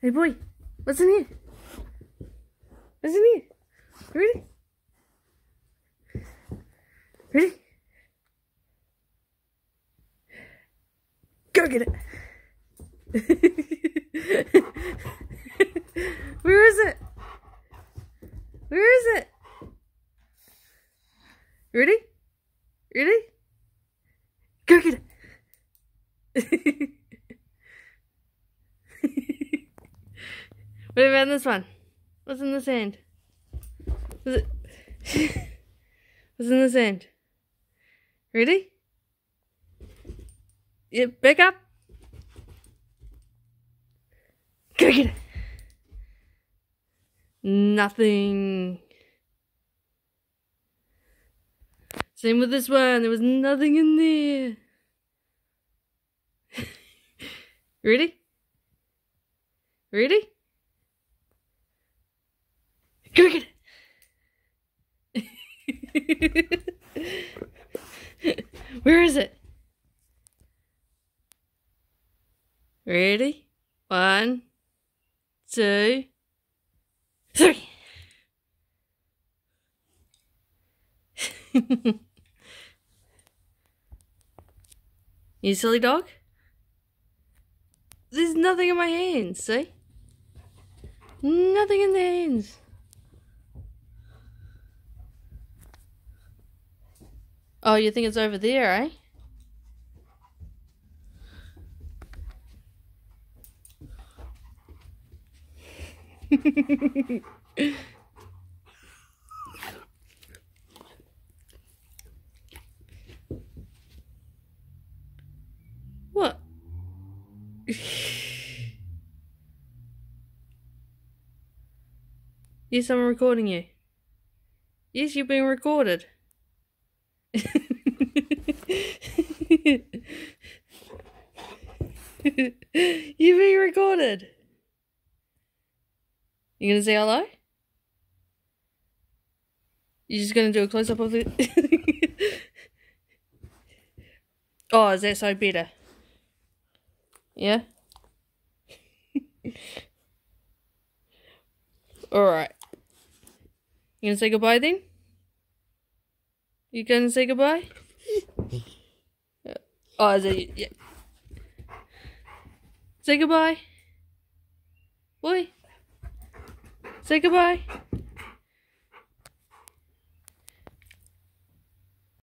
Hey boy, what's in here? What's in here? Ready? Ready? Go get it! Where is it? Where is it? Ready? Ready? Go get it! What about this one? What's in this end? What's in this sand? Ready? Yeah, back up. Go get it. Nothing. Same with this one. There was nothing in there. Ready? Ready? Give it. Where is it? Ready? One, two, three. you silly dog? There's nothing in my hands, see? Nothing in the hands. Oh, you think it's over there, eh? what? yes, I'm recording you. Yes, you've been recorded. you have being recorded. You gonna say hello? You're just gonna do a close up of it? oh, is that so better? Yeah? Alright. You gonna say goodbye then? You gonna say goodbye? oh, is it? Yeah. Say goodbye. Boy. Say goodbye.